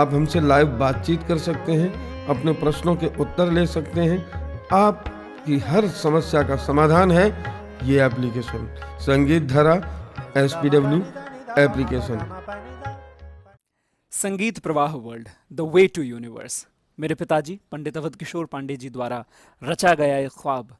आप हमसे लाइव बातचीत कर सकते हैं अपने प्रश्नों के उत्तर ले सकते हैं आपकी हर समस्या का समाधान है ये एप्लीकेशन संगीत धारा S P W application Sangeet Pravah world the way to universe मेरे पिताजी पंडित अवध किशोर पांडे जी द्वारा रचा गया एक ख्वाब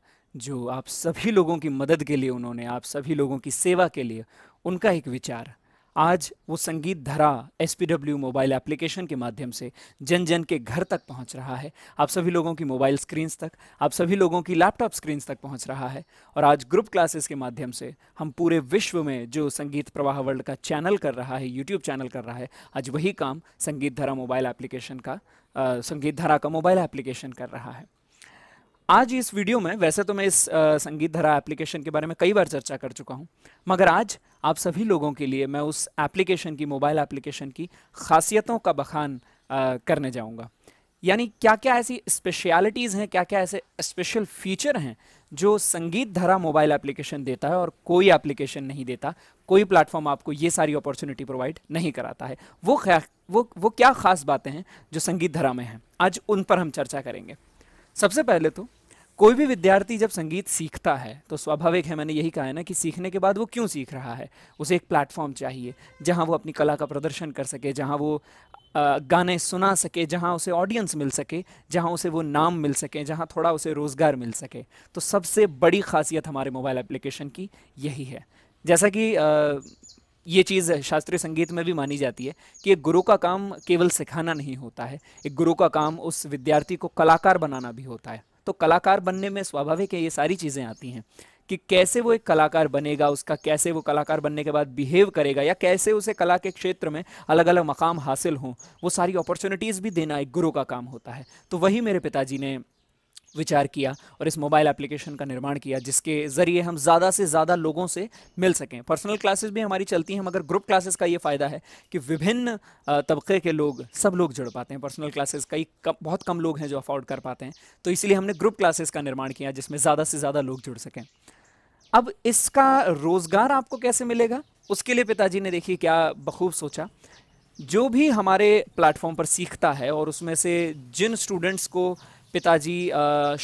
जो आप सभी लोगों की मदद के लिए उन्होंने आप सभी लोगों की सेवा के लिए उनका एक विचार आज वो संगीत धरा एस मोबाइल एप्लीकेशन के माध्यम से जन जन के घर तक पहुंच रहा है आप सभी लोगों की मोबाइल स्क्रीन्स तक आप सभी लोगों की लैपटॉप स्क्रीन्स तक पहुंच रहा है और आज ग्रुप क्लासेस के माध्यम से हम पूरे विश्व में जो संगीत प्रवाह वर्ल्ड का चैनल कर रहा है यूट्यूब चैनल कर रहा है आज वही काम संगीत धरा मोबाइल एप्लीकेशन का आ, संगीत धरा का मोबाइल एप्लीकेशन कर रहा है आज इस वीडियो में वैसे तो मैं इस संगीत धरा एप्लीकेशन के बारे में कई बार चर्चा कर चुका हूँ मगर आज आप सभी लोगों के लिए मैं उस एप्लीकेशन की मोबाइल एप्लीकेशन की खासियतों का बखान आ, करने जाऊँगा यानी क्या क्या ऐसी स्पेशलिटीज़ हैं क्या क्या ऐसे स्पेशल फीचर हैं जो संगीत धरा मोबाइल एप्लीकेशन देता है और कोई एप्लीकेशन नहीं देता कोई प्लेटफॉर्म आपको ये सारी अपॉर्चुनिटी प्रोवाइड नहीं कराता है वो वो वो क्या ख़ास बातें हैं जो संगीत धरा में हैं आज उन पर हम चर्चा करेंगे सबसे पहले तो कोई भी विद्यार्थी जब संगीत सीखता है तो स्वाभाविक है मैंने यही कहा है ना कि सीखने के बाद वो क्यों सीख रहा है उसे एक प्लेटफॉर्म चाहिए जहाँ वो अपनी कला का प्रदर्शन कर सके जहाँ वो गाने सुना सके जहाँ उसे ऑडियंस मिल सके जहाँ उसे वो नाम मिल सके जहाँ थोड़ा उसे रोज़गार मिल सके तो सबसे बड़ी खासियत हमारे मोबाइल एप्लीकेशन की यही है जैसा कि ये चीज़ शास्त्रीय संगीत में भी मानी जाती है कि एक गुरु का काम केवल सिखाना नहीं होता है एक गुरु का काम उस विद्यार्थी को कलाकार बनाना भी होता है तो कलाकार बनने में स्वाभाविक है ये सारी चीज़ें आती हैं कि कैसे वो एक कलाकार बनेगा उसका कैसे वो कलाकार बनने के बाद बिहेव करेगा या कैसे उसे कला के क्षेत्र में अलग अलग मकाम हासिल हों वो सारी अपॉर्चुनिटीज़ भी देना एक गुरु का काम होता है तो वही मेरे पिताजी ने विचार किया और इस मोबाइल एप्लीकेशन का निर्माण किया जिसके ज़रिए हम ज़्यादा से ज़्यादा लोगों से मिल सकें पर्सनल क्लासेस भी हमारी चलती हैं मगर ग्रुप क्लासेस का ये फ़ायदा है कि विभिन्न तबके के लोग सब लोग जुड़ पाते हैं पर्सनल क्लासेस कई कम बहुत कम लोग हैं जो अफोर्ड कर पाते हैं तो इसलिए हमने ग्रुप क्लासेस का निर्माण किया जिसमें ज़्यादा से ज़्यादा लोग जुड़ सकें अब इसका रोज़गार आपको कैसे मिलेगा उसके लिए पिताजी ने देखिए क्या बखूब सोचा जो भी हमारे प्लेटफॉर्म पर सीखता है और उसमें से जिन स्टूडेंट्स को पिताजी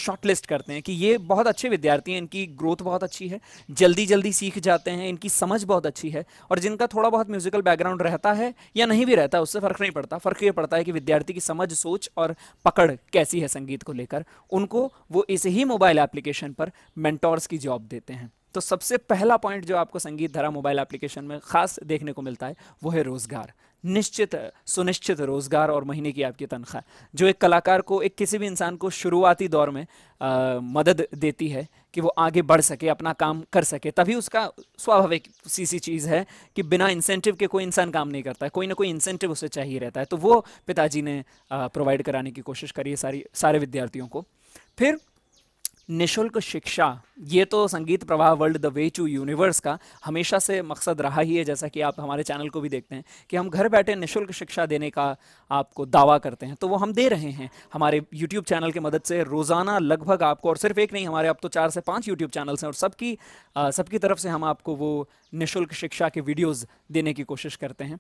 शॉर्टलिस्ट करते हैं कि ये बहुत अच्छे विद्यार्थी हैं इनकी ग्रोथ बहुत अच्छी है जल्दी जल्दी सीख जाते हैं इनकी समझ बहुत अच्छी है और जिनका थोड़ा बहुत म्यूजिकल बैकग्राउंड रहता है या नहीं भी रहता उससे फ़र्क नहीं पड़ता फ़र्क ये पड़ता है कि विद्यार्थी की समझ सोच और पकड़ कैसी है संगीत को लेकर उनको वो इस ही मोबाइल एप्लीकेशन पर मैंटोर्स की जॉब देते हैं तो सबसे पहला पॉइंट जो आपको संगीत धरा मोबाइल एप्लीकेशन में खास देखने को मिलता है वो है रोज़गार निश्चित सुनिश्चित रोज़गार और महीने की आपकी तनख्वाह जो एक कलाकार को एक किसी भी इंसान को शुरुआती दौर में आ, मदद देती है कि वो आगे बढ़ सके अपना काम कर सके तभी उसका स्वाभाविक सी सी चीज़ है कि बिना इंसेंटिव के कोई इंसान काम नहीं करता है कोई ना कोई इंसेंटिव उसे चाहिए रहता है तो वो पिताजी ने प्रोवाइड कराने की कोशिश करी है सारी सारे विद्यार्थियों को फिर निशुल्क शिक्षा ये तो Sangeet Pravah world the way to universe का हमेशा से मकसद रहा ही है जैसा कि आप हमारे चैनल को भी देखते हैं कि हम घर बैठे निशुल्क शिक्षा देने का आपको दावा करते हैं तो वो हम दे रहे हैं हमारे यूट्यूब चैनल की मदद से रोज़ाना लगभग आपको और सिर्फ एक नहीं हमारे अब तो चार से पाँच यूट्यूब चैनल्स हैं और सबकी सबकी तरफ से हम आपको वो निःशुल्क शिक्षा के वीडियोज़ देने की कोशिश करते हैं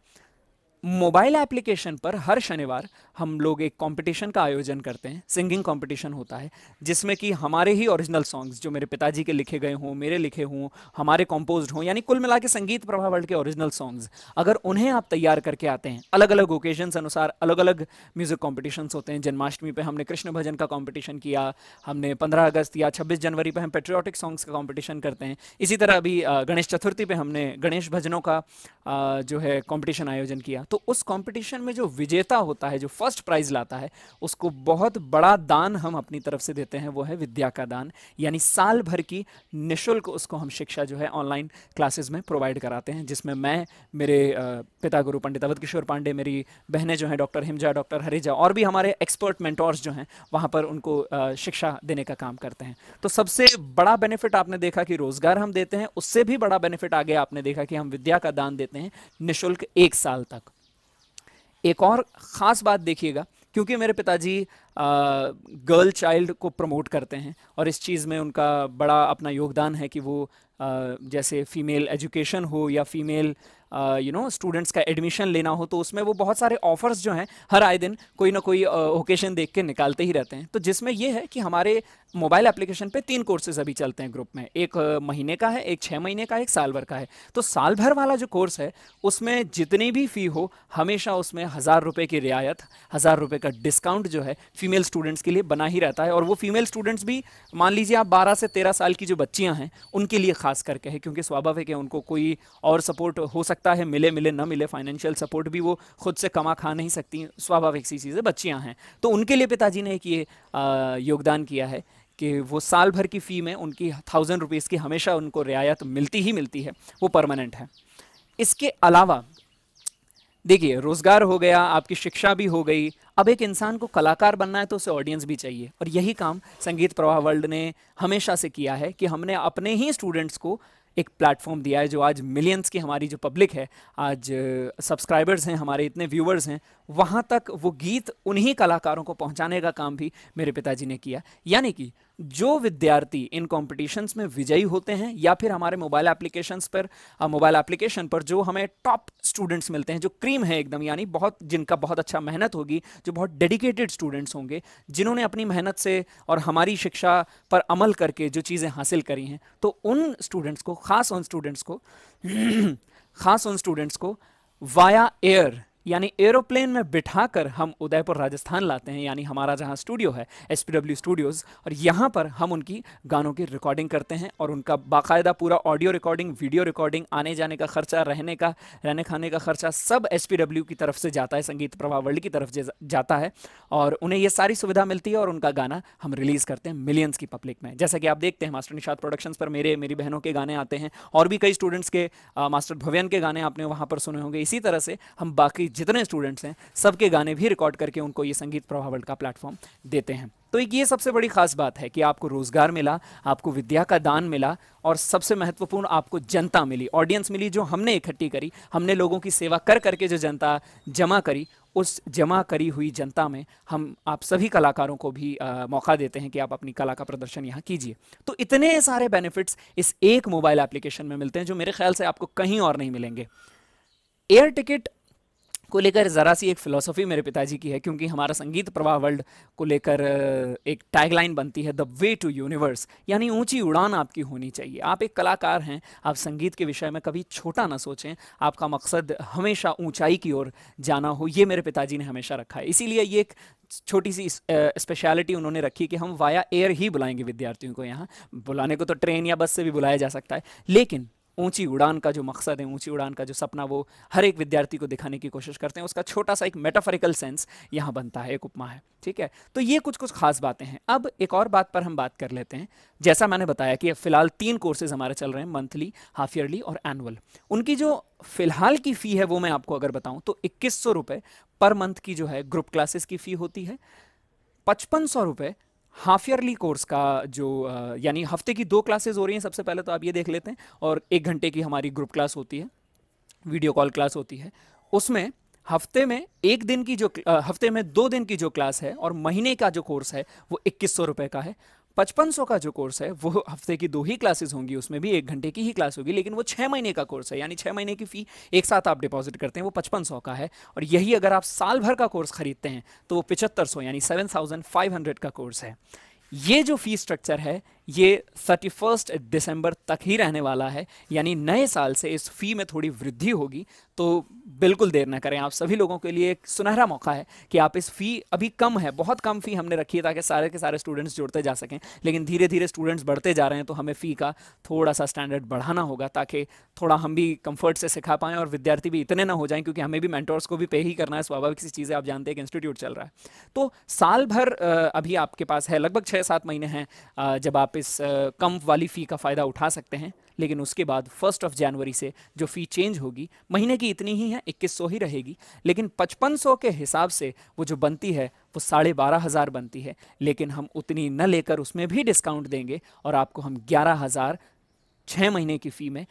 मोबाइल एप्लीकेशन पर हर शनिवार हम लोग एक कंपटीशन का आयोजन करते हैं सिंगिंग कंपटीशन होता है जिसमें कि हमारे ही ओरिजिनल सॉन्ग्स जो मेरे पिताजी के लिखे गए हों मेरे लिखे हों हमारे कंपोज्ड हों यानी कुल मिला के संगीत प्रभा वर्ल्ड के ओरिजिनल सॉन्ग्स अगर उन्हें आप तैयार करके आते हैं अलग अलग ओकेजन्स अनुसार अलग अलग म्यूज़िक कॉम्पिटिशन्स होते हैं जन्माष्टमी पर हमने कृष्ण भजन का कॉम्पिटिशन किया हमने पंद्रह अगस्त या छब्बीस जनवरी पर हम पेट्रियाटिक सॉन्ग्स का कॉम्पिटिशन करते हैं इसी तरह अभी गणेश चतुर्थी पर हमने गणेश भजनों का जो है कॉम्पिटिशन आयोजन किया तो उस कंपटीशन में जो विजेता होता है जो फर्स्ट प्राइज लाता है उसको बहुत बड़ा दान हम अपनी तरफ से देते हैं वो है विद्या का दान यानी साल भर की निःशुल्क उसको हम शिक्षा जो है ऑनलाइन क्लासेज में प्रोवाइड कराते हैं जिसमें मैं मेरे पिता गुरु पंडित अवध किशोर पांडे मेरी बहनें जो हैं डॉक्टर हिमजा डॉक्टर हरिजा और भी हमारे एक्सपर्ट मेंटोर्स जो हैं वहाँ पर उनको शिक्षा देने का काम करते हैं तो सबसे बड़ा बेनिफिट आपने देखा कि रोज़गार हम देते हैं उससे भी बड़ा बेनिफिट आगे आपने देखा कि हम विद्या का दान देते हैं निःशुल्क एक साल तक एक और ख़ास बात देखिएगा क्योंकि मेरे पिताजी गर्ल चाइल्ड को प्रमोट करते हैं और इस चीज़ में उनका बड़ा अपना योगदान है कि वो जैसे फ़ीमेल एजुकेशन हो या फ़ीमेल यू नो स्टूडेंट्स का एडमिशन लेना हो तो उसमें वो बहुत सारे ऑफर्स जो हैं हर आए दिन कोई ना कोई ओकेशन देख के निकालते ही रहते हैं तो जिसमें ये है कि हमारे मोबाइल एप्लीकेशन पे तीन कोर्सेज अभी चलते हैं ग्रुप में एक महीने का है एक छः महीने का एक साल भर का है तो साल भर वाला जो कोर्स है उसमें जितनी भी फ़ी हो हमेशा उसमें हज़ार रुपये की रियायत हज़ार रुपये का डिस्काउंट जो है फीमेल स्टूडेंट्स के लिए बना ही रहता है और वो फीमेल स्टूडेंट्स भी मान लीजिए आप बारह से तेरह साल की जो बच्चियाँ हैं उनके लिए खास करके है क्योंकि स्वाभाविक है उनको कोई और सपोर्ट हो सकता है मिले मिले ना मिले फाइनेंशियल सपोर्ट भी वो खुद से कमा खा नहीं सकती स्वाभाविक सी चीज़ें बच्चियाँ हैं तो उनके लिए पिताजी ने एक ये योगदान किया है कि वो साल भर की फ़ी में उनकी थाउजेंड रुपीज़ की हमेशा उनको रियायत मिलती ही मिलती है वो परमानेंट है इसके अलावा देखिए रोज़गार हो गया आपकी शिक्षा भी हो गई अब एक इंसान को कलाकार बनना है तो उसे ऑडियंस भी चाहिए और यही काम संगीत प्रवाह वर्ल्ड ने हमेशा से किया है कि हमने अपने ही स्टूडेंट्स को एक प्लेटफॉर्म दिया है जो आज मिलियंस की हमारी जो पब्लिक है आज सब्सक्राइबर्स हैं हमारे इतने व्यूवर्स हैं वहाँ तक वो गीत उन्हीं कलाकारों को पहुँचाने का काम भी मेरे पिताजी ने किया यानी कि जो विद्यार्थी इन कॉम्पिटिशन्स में विजयी होते हैं या फिर हमारे मोबाइल एप्लीकेशंस पर मोबाइल एप्लीकेशन पर जो हमें टॉप स्टूडेंट्स मिलते हैं जो क्रीम है एकदम यानी बहुत जिनका बहुत अच्छा मेहनत होगी जो बहुत डेडिकेटेड स्टूडेंट्स होंगे जिन्होंने अपनी मेहनत से और हमारी शिक्षा पर अमल करके जो चीज़ें हासिल करी हैं तो उन स्टूडेंट्स को खास उन स्टूडेंट्स को खास उन स्टूडेंट्स को वाया एयर यानी एरोप्लेन में बिठाकर हम उदयपुर राजस्थान लाते हैं यानी हमारा जहाँ स्टूडियो है एस स्टूडियोज़ और यहाँ पर हम उनकी गानों की रिकॉर्डिंग करते हैं और उनका बाकायदा पूरा ऑडियो रिकॉर्डिंग वीडियो रिकॉर्डिंग आने जाने का खर्चा रहने का रहने खाने का खर्चा सब एस की तरफ से जाता है संगीत प्रभा वर्ल्ड की तरफ जाता है और उन्हें यह सारी सुविधा मिलती है और उनका गाना हम रिलीज़ करते हैं मिलियंस की पब्लिक में जैसा कि आप देखते हैं मास्टर निषाद प्रोडक्शंस पर मेरे मेरी बहनों के गाने आते हैं और भी कई स्टूडेंट्स के मास्टर भवन के गाने आपने वहाँ पर सुने होंगे इसी तरह से हम बाकी भी जितने स्टूडेंट्स हैं सबके गाने भी रिकॉर्ड करके उनको ये संगीत वर्ल्ड का प्लेटफॉर्म देते हैं तो एक ये सबसे बड़ी खास बात है कि आपको रोजगार मिला आपको विद्या का दान मिला और सबसे महत्वपूर्ण आपको जनता मिली ऑडियंस मिली जो हमने इकट्ठी करी हमने लोगों की सेवा कर करके जो जनता जमा करी उस जमा करी हुई जनता में हम आप सभी कलाकारों को भी आ, मौका देते हैं कि आप अपनी कला का प्रदर्शन यहाँ कीजिए तो इतने सारे बेनिफिट्स इस एक मोबाइल एप्लीकेशन में मिलते हैं जो मेरे ख्याल से आपको कहीं और नहीं मिलेंगे एयर टिकट को लेकर ज़रा सी एक फ़िलोसफी मेरे पिताजी की है क्योंकि हमारा संगीत प्रवाह वर्ल्ड को लेकर एक टैगलाइन बनती है द वे टू यूनिवर्स यानी ऊंची उड़ान आपकी होनी चाहिए आप एक कलाकार हैं आप संगीत के विषय में कभी छोटा ना सोचें आपका मकसद हमेशा ऊंचाई की ओर जाना हो ये मेरे पिताजी ने हमेशा रखा है इसीलिए ये एक छोटी सी स्पेशलिटी उन्होंने रखी कि हम वाया एयर ही बुलाएंगे विद्यार्थियों को यहाँ बुलाने को तो ट्रेन या बस से भी बुलाया जा सकता है लेकिन ऊंची उड़ान का जो मकसद है ऊंची उड़ान का जो सपना वो हर एक विद्यार्थी को दिखाने की कोशिश करते हैं उसका छोटा सा एक मेटाफरिकल सेंस यहाँ बनता है एक उपमा है ठीक है तो ये कुछ कुछ खास बातें हैं अब एक और बात पर हम बात कर लेते हैं जैसा मैंने बताया कि फिलहाल तीन कोर्सेज हमारे चल रहे हैं मंथली हाफ ईयरली और एनुअल उनकी जो फिलहाल की फ़ी है वो मैं आपको अगर बताऊँ तो इक्कीस सौ रुपये पर मंथ की जो है ग्रुप क्लासेस की फ़ी होती है पचपन सौ रुपये हाफ ईयरली कोर्स का जो यानी हफ्ते की दो क्लासेस हो रही हैं सबसे पहले तो आप ये देख लेते हैं और एक घंटे की हमारी ग्रुप क्लास होती है वीडियो कॉल क्लास होती है उसमें हफ्ते में एक दिन की जो हफ्ते में दो दिन की जो क्लास है और महीने का जो कोर्स है वो इक्कीस सौ रुपये का है पचपन सौ का जो कोर्स है वो हफ्ते की दो ही क्लासेस होंगी उसमें भी एक घंटे की ही क्लास होगी लेकिन वो छः महीने का कोर्स है यानी छः महीने की फ़ी एक साथ आप डिपॉजिट करते हैं वो पचपन सौ का है और यही अगर आप साल भर का कोर्स खरीदते हैं तो वो पिचहत्तर सौ यानी सेवन थाउजेंड फाइव हंड्रेड का कोर्स है ये जो फी स्ट्रक्चर है ये थर्टी फर्स्ट दिसंबर तक ही रहने वाला है यानी नए साल से इस फ़ी में थोड़ी वृद्धि होगी तो बिल्कुल देर ना करें आप सभी लोगों के लिए एक सुनहरा मौका है कि आप इस फ़ी अभी कम है बहुत कम फ़ी हमने रखी है ताकि सारे के सारे स्टूडेंट्स जुड़ते जा सकें लेकिन धीरे धीरे स्टूडेंट्स बढ़ते जा रहे हैं तो हमें फ़ी का थोड़ा सा स्टैंडर्ड बढ़ाना होगा ताकि थोड़ा हम भी कम्फर्ट से सिखा पाएँ और विद्यार्थी भी इतने ना हो जाएँ क्योंकि हमें भी मैंटोर्स को भी पे ही करना है स्वाभाविक सी चीज़ें आप जानते हैं कि इंस्टीट्यूट चल रहा है तो साल भर अभी आपके पास है लगभग छः सात महीने हैं जब आप इस कम वाली फ़ी का फ़ायदा उठा सकते हैं लेकिन उसके बाद फर्स्ट ऑफ जनवरी से जो फ़ी चेंज होगी महीने की इतनी ही है इक्कीस सौ ही रहेगी लेकिन पचपन सौ के हिसाब से वो जो बनती है वो साढ़े बारह हज़ार बनती है लेकिन हम उतनी न लेकर उसमें भी डिस्काउंट देंगे और आपको हम ग्यारह हज़ार छः महीने की फ़ी में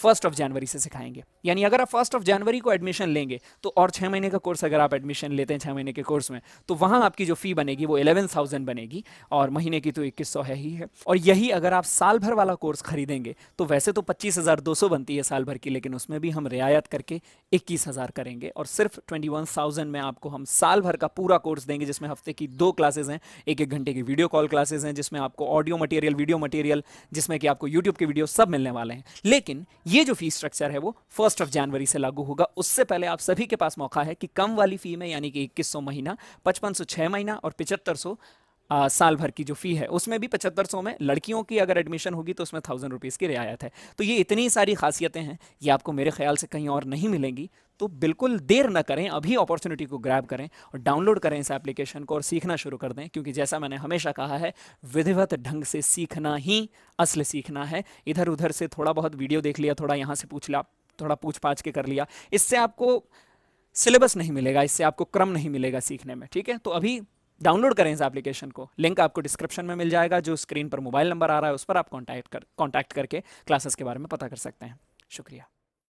फर्स्ट ऑफ जनवरी से सिखाएंगे यानी अगर आप फर्स्ट ऑफ जनवरी को एडमिशन लेंगे तो और छः महीने का कोर्स अगर आप एडमिशन लेते हैं छः महीने के कोर्स में तो वहाँ आपकी जो फ़ी बनेगी वो एलेवन थाउजेंड बनेगी और महीने की तो इक्कीस सौ है ही है और यही अगर आप साल भर वाला कोर्स खरीदेंगे तो वैसे तो पच्चीस हज़ार दो सौ बनती है साल भर की लेकिन उसमें भी हम रियायत करके इक्कीस हज़ार करेंगे और सिर्फ ट्वेंटी वन थाउजेंड में आपको हम साल भर का पूरा कोर्स देंगे जिसमें हफ्ते की दो क्लासेज हैं एक एक घंटे की वीडियो कॉल क्लासेज हैं जिसमें आपको ऑडियो मटेरियल वीडियो मटेरियल जिसमें कि आपको यूट्यूब के वीडियो सब मिलने वाले हैं लेकिन ये जो फी स्ट्रक्चर है वो फर्स्ट ऑफ जनवरी से लागू होगा उससे पहले आप सभी के पास मौका है कि कम वाली फी में यानी कि इक्कीस महीना पचपन महीना और पिचहत्तर आ, साल भर की जो फ़ी है उसमें भी पचहत्तर सौ में लड़कियों की अगर एडमिशन होगी तो उसमें थाउजेंड रुपीज़ की रियायत है तो ये इतनी सारी खासियतें हैं ये आपको मेरे ख्याल से कहीं और नहीं मिलेंगी तो बिल्कुल देर ना करें अभी अपॉर्चुनिटी को ग्रैब करें और डाउनलोड करें इस एप्लीकेशन को और सीखना शुरू कर दें क्योंकि जैसा मैंने हमेशा कहा है विधिवत ढंग से सीखना ही असल सीखना है इधर उधर से थोड़ा बहुत वीडियो देख लिया थोड़ा यहाँ से पूछ लिया थोड़ा पूछ पाछ के कर लिया इससे आपको सिलेबस नहीं मिलेगा इससे आपको क्रम नहीं मिलेगा सीखने में ठीक है तो अभी डाउनलोड करें इस एप्लीकेशन को लिंक आपको डिस्क्रिप्शन में मिल जाएगा जो स्क्रीन पर मोबाइल नंबर आ रहा है उस पर आप कॉन्टैक्ट कर कॉन्टैक्ट करके क्लासेस के बारे में पता कर सकते हैं शुक्रिया